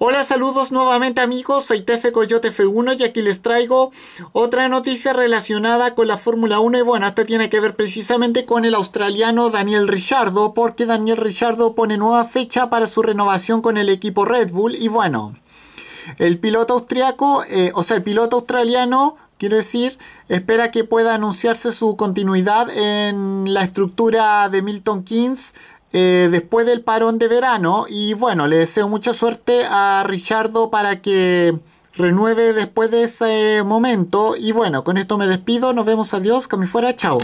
Hola, saludos nuevamente amigos, soy Tefe Coyote F1 y aquí les traigo otra noticia relacionada con la Fórmula 1 y bueno, esto tiene que ver precisamente con el australiano Daniel Richardo porque Daniel Richardo pone nueva fecha para su renovación con el equipo Red Bull y bueno, el piloto austriaco, eh, o sea, el piloto australiano Quiero decir, espera que pueda anunciarse su continuidad en la estructura de Milton Keynes eh, después del parón de verano. Y bueno, le deseo mucha suerte a Richardo para que renueve después de ese momento. Y bueno, con esto me despido. Nos vemos. Adiós. Cami fuera. Chao.